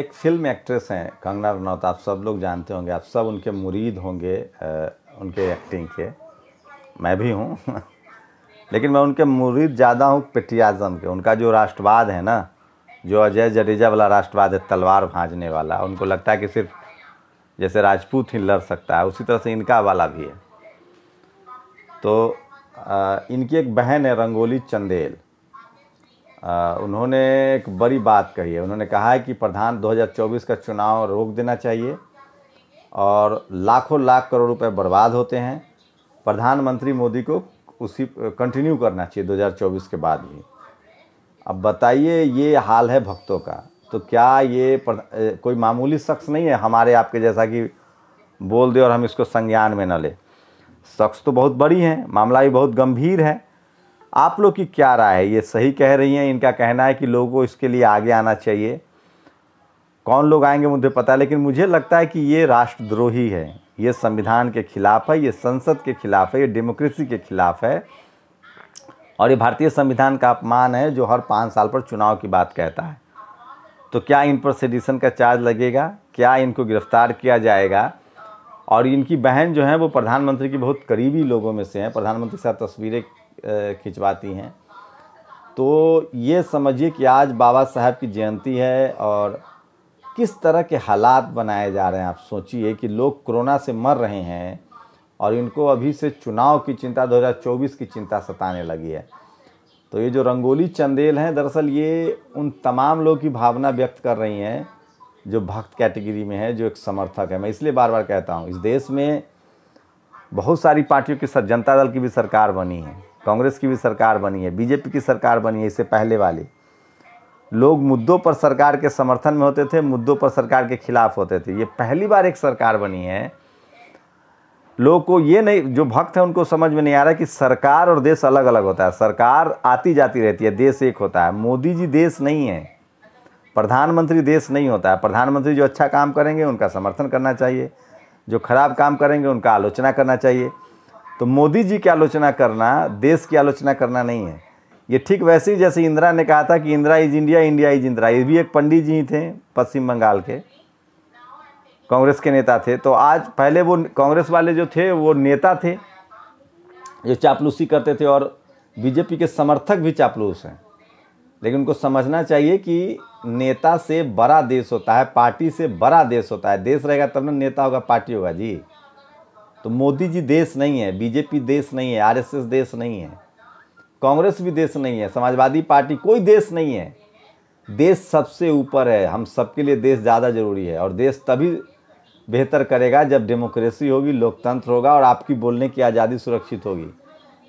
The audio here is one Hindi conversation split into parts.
एक फिल्म एक्ट्रेस हैं कंगना रनौत आप सब लोग जानते होंगे आप सब उनके मुरीद होंगे उनके एक्टिंग के मैं भी हूँ लेकिन मैं उनके मुरीद ज़्यादा हूँ आजम के उनका जो राष्ट्रवाद है ना जो अजय जडेजा वाला राष्ट्रवाद है तलवार भाजने वाला उनको लगता है कि सिर्फ जैसे राजपूत ही लड़ सकता है उसी तरह से इनका वाला भी है तो इनकी एक बहन है रंगोली चंदेल उन्होंने एक बड़ी बात कही है उन्होंने कहा है कि प्रधान 2024 का चुनाव रोक देना चाहिए और लाखों लाख करोड़ रुपए बर्बाद होते हैं प्रधानमंत्री मोदी को उसी कंटिन्यू करना चाहिए 2024 के बाद भी अब बताइए ये हाल है भक्तों का तो क्या ये कोई मामूली शख्स नहीं है हमारे आपके जैसा कि बोल दे और हम इसको संज्ञान में न ले शख्स तो बहुत बड़ी हैं मामला भी बहुत गंभीर है आप लोग की क्या राय है ये सही कह रही हैं इनका कहना है कि लोगों को इसके लिए आगे आना चाहिए कौन लोग आएंगे मुझे पता लेकिन मुझे लगता है कि ये राष्ट्रद्रोही है ये संविधान के खिलाफ है ये संसद के खिलाफ है ये डेमोक्रेसी के खिलाफ है और ये भारतीय संविधान का अपमान है जो हर पाँच साल पर चुनाव की बात कहता है तो क्या इन पर सेडिशन का चार्ज लगेगा क्या इनको गिरफ्तार किया जाएगा और इनकी बहन जो है वो प्रधानमंत्री की बहुत करीबी लोगों में से हैं प्रधानमंत्री साहब तस्वीरें खिंचवाती हैं तो ये समझिए कि आज बाबा साहब की जयंती है और किस तरह के हालात बनाए जा रहे हैं आप सोचिए कि लोग कोरोना से मर रहे हैं और इनको अभी से चुनाव की चिंता 2024 की चिंता सताने लगी है तो ये जो रंगोली चंदेल हैं दरअसल ये उन तमाम लोग की भावना व्यक्त कर रही हैं जो भक्त कैटेगरी में है जो एक समर्थक है मैं इसलिए बार बार कहता हूँ इस देश में बहुत सारी पार्टियों के साथ जनता दल की भी सरकार बनी है कांग्रेस की भी सरकार बनी है बीजेपी की सरकार बनी है इससे पहले वाली लोग मुद्दों पर सरकार के समर्थन में होते थे मुद्दों पर सरकार के खिलाफ होते थे ये पहली बार एक सरकार बनी है लोग को ये नहीं जो भक्त हैं उनको समझ में नहीं आ रहा कि सरकार और देश अलग अलग होता है सरकार आती जाती रहती है देश एक होता है मोदी जी देश नहीं है प्रधानमंत्री देश नहीं होता है प्रधानमंत्री जो अच्छा काम करेंगे उनका समर्थन करना चाहिए जो खराब काम करेंगे उनका आलोचना करना चाहिए तो मोदी जी की आलोचना करना देश की आलोचना करना नहीं है ये ठीक वैसे ही जैसे इंदिरा ने कहा था कि Indira is India India is Indira ये भी एक पंडित जी थे पश्चिम बंगाल के कांग्रेस के नेता थे तो आज पहले वो कांग्रेस वाले जो थे वो नेता थे जो चापलूसी करते थे और बीजेपी के समर्थक भी चापलूस हैं लेकिन उनको समझना चाहिए कि नेता से बड़ा देश होता है पार्टी से बड़ा देश होता है देश रहेगा तब ना नेता होगा पार्टी होगा जी तो मोदी जी देश नहीं है बीजेपी देश नहीं है आरएसएस देश नहीं है कांग्रेस भी देश नहीं है समाजवादी पार्टी कोई देश नहीं है देश सबसे ऊपर है हम सबके लिए देश ज़्यादा ज़रूरी है और देश तभी बेहतर करेगा जब डेमोक्रेसी होगी लोकतंत्र होगा और आपकी बोलने की आज़ादी सुरक्षित होगी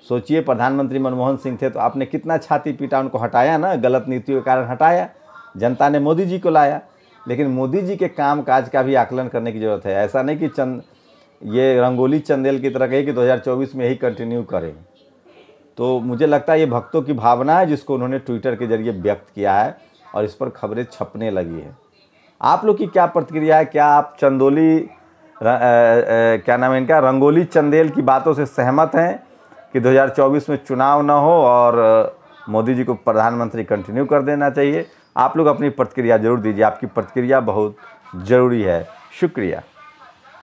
सोचिए प्रधानमंत्री मनमोहन सिंह थे तो आपने कितना छाती पीटा उनको हटाया ना गलत नीतियों के कारण हटाया जनता ने मोदी जी को लाया लेकिन मोदी जी के काम काज का भी आकलन करने की ज़रूरत है ऐसा नहीं कि चंद ये रंगोली चंदेल की तरह कही कि 2024 में यही कंटिन्यू करें तो मुझे लगता है ये भक्तों की भावना है जिसको उन्होंने ट्विटर के जरिए व्यक्त किया है और इस पर खबरें छपने लगी है आप लोग की क्या प्रतिक्रिया है क्या आप चंदोली र, आ, आ, क्या नाम है इनका रंगोली चंदेल की बातों से सहमत हैं कि 2024 में चुनाव ना हो और मोदी जी को प्रधानमंत्री कंटिन्यू कर देना चाहिए आप लोग अपनी प्रतिक्रिया जरूर दीजिए आपकी प्रतिक्रिया बहुत ज़रूरी है शुक्रिया